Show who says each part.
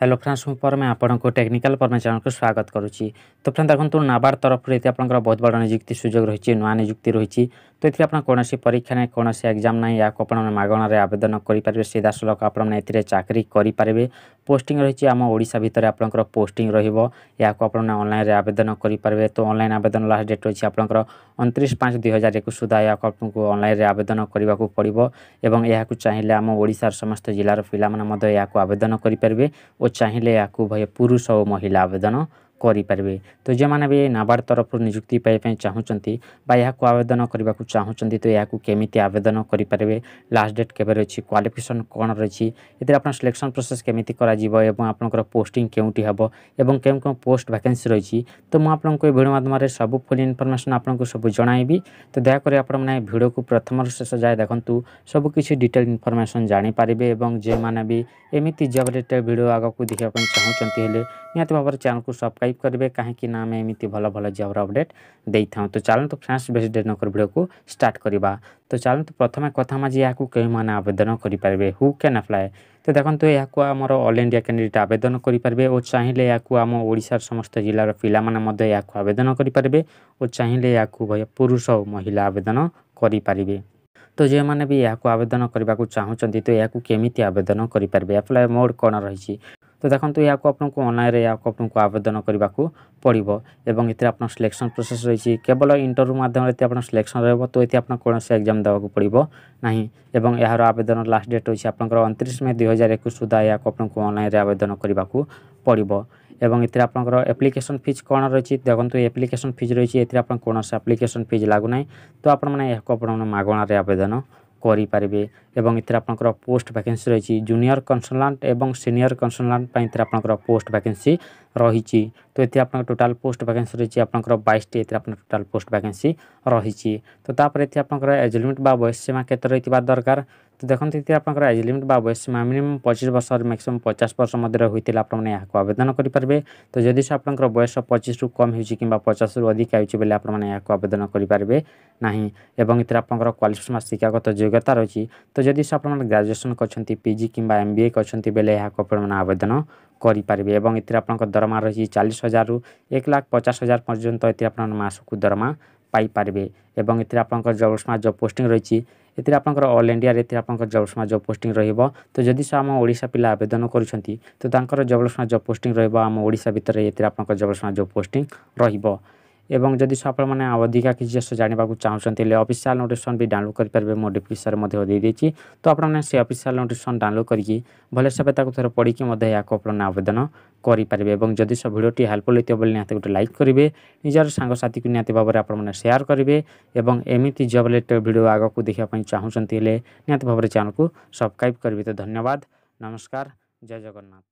Speaker 1: hello friends ମୁଁ ପରମେ ଆପଣଙ୍କୁ technical ପରମେ ଚ୍ୟାନେଲ୍କୁ ସ୍ୱାଗତ କରୁଛି ତ ଫ୍ରେଣ୍ଡ ଦେଖନ୍ତୁ ନାବାର୍ଡ଼ ତରଫରୁ ଏଠି ଆପଣଙ୍କର ବହୁତ ବଡ଼ ନିଯୁକ୍ତି ସୁଯୋଗ ରହିଛି ନୂଆ ନିଯୁକ୍ତି ରହିଛି ତ ଏଥିରେ ଆପଣ କୌଣସି ପରୀକ୍ଷା ନାହିଁ କୌଣସି ଏକ୍ଜାମ୍ ନାହିଁ ଏହାକୁ ଆପଣମାନେ ମାଗଣାରେ ଆବେଦନ କରିପାରିବେ ସିଧାସଳଖ ଆପଣମାନେ ଏଥିରେ ଚାକିରି କରିପାରିବେ পোস্টিং রয়েছে আম ওড়শা ভিতরে আপনার পোস্টিং রহব এখন আপনার অনলাইনে আবেদন করে তো অনলাইন আবেদন লাস্ট ডেট রয়েছে আপনার অনত্রিশ পাঁচ দুই হাজার একুশ সুদ্ধা এখন আপনার অনলাইনে আবেদন করা পড়ব এবং এখন চাইলে আম ওড়শার সমস্ত জেলার পিলা আবেদন করে ও চাইলে এখন পুরুষ ও মহিলা আবেদন କରିପାରିବେ ତ ଯେଉଁମାନେ ବି ନାବାର୍ଡ଼ ତରଫରୁ ନିଯୁକ୍ତି ପାଇବା ପାଇଁ ଚାହୁଁଛନ୍ତି ବା ଏହାକୁ ଆବେଦନ କରିବାକୁ ଚାହୁଁଛନ୍ତି ତ ଏହାକୁ କେମିତି ଆବେଦନ କରିପାରିବେ ଲାଷ୍ଟ ଡେଟ୍ କେବେ ରହିଛି କ୍ୱାଲିଫିକେସନ୍ କ'ଣ ରହିଛି ଏଥିରେ ଆପଣ ସିଲେକ୍ସନ୍ ପ୍ରୋସେସ୍ କେମିତି କରାଯିବ ଏବଂ ଆପଣଙ୍କର ପୋଷ୍ଟିଂ କେଉଁଠି ହେବ ଏବଂ କେଉଁ କେଉଁ ପୋଷ୍ଟ ଭ୍ୟାକେନ୍ସି ରହିଛି ତ ମୁଁ ଆପଣଙ୍କୁ ଏ ଭିଡ଼ିଓ ମାଧ୍ୟମରେ ସବୁ ଫୁଲ୍ ଇନଫର୍ମେସନ୍ ଆପଣଙ୍କୁ ସବୁ ଜଣାଇବି ତ ଦୟାକରି ଆପଣମାନେ ଭିଡ଼ିଓକୁ ପ୍ରଥମରୁ ଶେଷ ଯାଏ ଦେଖନ୍ତୁ ସବୁକିଛି ଡିଟେଲ୍ ଇନଫର୍ମେସନ୍ ଜାଣିପାରିବେ ଏବଂ ଯେଉଁମାନେ ବି ଏମିତି ଜବ୍ ରିଲେଟେଡ଼୍ ଭିଡ଼ିଓ ଆଗକୁ ଦେଖିବା ପାଇଁ ଚାହୁଁଛନ୍ତି ହେଲେ ନିହାତି ଭାବରେ ଚ୍ୟାନେଲ୍କୁ ସବସ୍କ୍ରାଇବ୍ ସବସ୍କ୍ରାଇବ୍ କରିବେ କାହିଁକି ନା ଆମେ ଏମିତି ଭଲ ଭଲ ଜବ୍ର ଅପଡ଼େଟ୍ ଦେଇଥାଉ ତ ଚାଲନ୍ତୁ ଫ୍ରେଣ୍ଡସ୍ ବେଶୀ ଡେଟ୍ ନକରି ଭିଡ଼ିଓକୁ ଷ୍ଟାର୍ଟ କରିବା ତ ଚାଲନ୍ତୁ ପ୍ରଥମେ କଥା ମାଝି ଏହାକୁ କେଉଁମାନେ ଆବେଦନ କରିପାରିବେ ହୁ କ୍ୟାନ୍ ଆପ୍ଲାଏ ତ ଦେଖନ୍ତୁ ଏହାକୁ ଆମର ଅଲ୍ ଇଣ୍ଡିଆ କ୍ୟାଣ୍ଡିଡେଟ୍ ଆବେଦନ କରିପାରିବେ ଓ ଚାହିଁଲେ ଏହାକୁ ଆମ ଓଡ଼ିଶାର ସମସ୍ତ ଜିଲ୍ଲାର ପିଲାମାନେ ମଧ୍ୟ ଏହାକୁ ଆବେଦନ କରିପାରିବେ ଓ ଚାହିଁଲେ ଏହାକୁ ପୁରୁଷ ଓ ମହିଳା ଆବେଦନ କରିପାରିବେ ତ ଯେଉଁମାନେ ବି ଏହାକୁ ଆବେଦନ କରିବାକୁ ଚାହୁଁଛନ୍ତି ତ ଏହାକୁ କେମିତି ଆବେଦନ କରିପାରିବେ ଆପ୍ଲାଏ ମୋଡ଼ କ'ଣ ରହିଛି ତ ଦେଖନ୍ତୁ ଏହା ଆପଣଙ୍କୁ ଅନ୍ଲାଇନ୍ରେ ଏହାକୁ ଆପଣଙ୍କୁ ଆବେଦନ କରିବାକୁ ପଡ଼ିବ ଏବଂ ଏଥିରେ ଆପଣ ସିଲେକ୍ସନ୍ ପ୍ରୋସେସ୍ ରହିଛି କେବଳ ଇଣ୍ଟରଭ୍ୟୁ ମାଧ୍ୟମରେ ଏତେ ଆପଣ ସିଲେକ୍ସନ୍ ରହିବ ତ ଏଠି ଆପଣ କୌଣସି ଏକ୍ଜାମ୍ ଦେବାକୁ ପଡ଼ିବ ନାହିଁ ଏବଂ ଏହାର ଆବେଦନ ଲାଷ୍ଟ ଡେଟ୍ ହେଉଛି ଆପଣଙ୍କର ଅଣତିରିଶ ମେ ଦୁଇ ହଜାର ଏକୋଇଶ ସୁଦ୍ଧା ଏହାକୁ ଆପଣଙ୍କୁ ଅନ୍ଲାଇନ୍ରେ ଆବେଦନ କରିବାକୁ ପଡ଼ିବ ଏବଂ ଏଥିରେ ଆପଣଙ୍କର ଆପ୍ଲିକେସନ୍ ଫିଜ୍ କ'ଣ ରହିଛି ଦେଖନ୍ତୁ ଆପ୍ଲିକେସନ୍ ଫିଜ୍ ରହିଛି ଏଥିରେ ଆପଣ କୌଣସି ଆପ୍ଲିକେସନ୍ ଫିଜ୍ ଲାଗୁନାହିଁ ତ ଆପଣମାନେ ଏହାକୁ ଆପଣମାନେ ମାଗଣାରେ ଆବେଦନ করি পারিবে এবং ইত্র আপনকর পোস্ট ভ্যাকেন্সি রহিছি জুনিয়র কনসালট্যান্ট এবং সিনিয়র কনসালট্যান্ট পইত্র আপনকর পোস্ট ভ্যাকেন্সি রহিছি তো এতে আপনার টোটাল পোস্ট ভ্যাকেন্সি রয়েছে আপনার বাইশটি এতে আপনার টোটাল পোস্ট ভ্যাকেন্সি রয়েছে তো তাপরে এতে আপনার এজ লিমিট বা বয়স সীমা কেতে রয়েছে দরকার তো দেখুন এতে আপনার এজ লিমিট বা বয়স সীমা মিনিমম পঁচিশ বর্ষ ম্যাক্সিমম পচাশ বর্ষ মধ্যে হয়েছে আপনার এখন আবেদন করে তো যদি আপনার বয়স পঁচিশু কম হয়েছে কিংবা পচাশু অধিক হয়েছে বেলে আপনার মানে এখন আবেদন করে না এবং এতে আপনার কোয়ালিফিকেসন বা শিক্ষাগত যোগ্যতা রয়েছে তো যদি আপনার গ্রাজুয়েসন করছেন পিজি কিংবা এম বি এ করছেন বেলে এখন আপনার মানে আবেদন করি পারবে এবং ইত্র আপনক দৰমা ৰহি 40000 ৰ 1,50,000 পৰ্যন্ত ইতি আপনৰ মাহসুকু দৰমা পাই পারবে আৰু ইত্র আপনক জবসমাহ জব পোষ্টিং ৰহিছি ইতি আপনক অল ইন্ডিয়া ৰ ইতি আপনক জবসমাহ জব পোষ্টিং ৰহিব ত যদি আমি ওড়িশা পিলা আবেদন কৰিছନ୍ତି ত ডাংকৰ জবসমাহ জব পোষ্টিং ৰহবা আমি ওড়িশা ভিতৰ ইতি আপনক জবসমাহ জব পোষ্টিং ৰহিব ଏବଂ ଯଦି ଆପଣମାନେ ଅଧିକା କିଛି ଜିନିଷ ଜାଣିବାକୁ ଚାହୁଁଛନ୍ତି ହେଲେ ଅଫିସିଆଲ୍ ନୋଟିଫିକେସନ୍ ବି ଡାଉନଲୋଡ଼୍ କରିପାରିବେ ମୁଁ ଡିସ୍କ୍ରିପ୍ସନ୍ରେ ମଧ୍ୟ ଦେଇଦେଇଛି ତ ଆପଣମାନେ ସେ ଅଫିସିଆଲ୍ ନୋଟିଫିକେସନ୍ ଡାଉନଲୋଡ଼୍ କରିକି ଭଲସେ ଭାବେ ତାକୁ ଥରେ ପଢ଼ିକି ମଧ୍ୟ ଏହାକୁ ଆପଣମାନେ ଆବେଦନ କରିପାରିବେ ଏବଂ ଯଦି ସେ ଭିଡ଼ିଓଟି ହେଲ୍ପଫୁଲ୍ ହେଇଥିବ ବୋଲି ନିହାତି ଗୋଟେ ଲାଇକ୍ କରିବେ ନିଜର ସାଙ୍ଗସାଥିକୁ ନିହାତି ଭାବରେ ଆପଣମାନେ ସେୟାର କରିବେ ଏବଂ ଏମିତି ଜବ୍ ରିଲେଟେଡ଼୍ ଭିଡ଼ିଓ ଆଗକୁ ଦେଖିବା ପାଇଁ ଚାହୁଁଛନ୍ତି ହେଲେ ନିହାତି ଭାବରେ ଚ୍ୟାନେଲ୍କୁ ସବସ୍କ୍ରାଇବ୍ କରିବେ ତ ଧନ୍ୟବାଦ ନମସ୍କାର ଜୟ ଜଗନ୍ନାଥ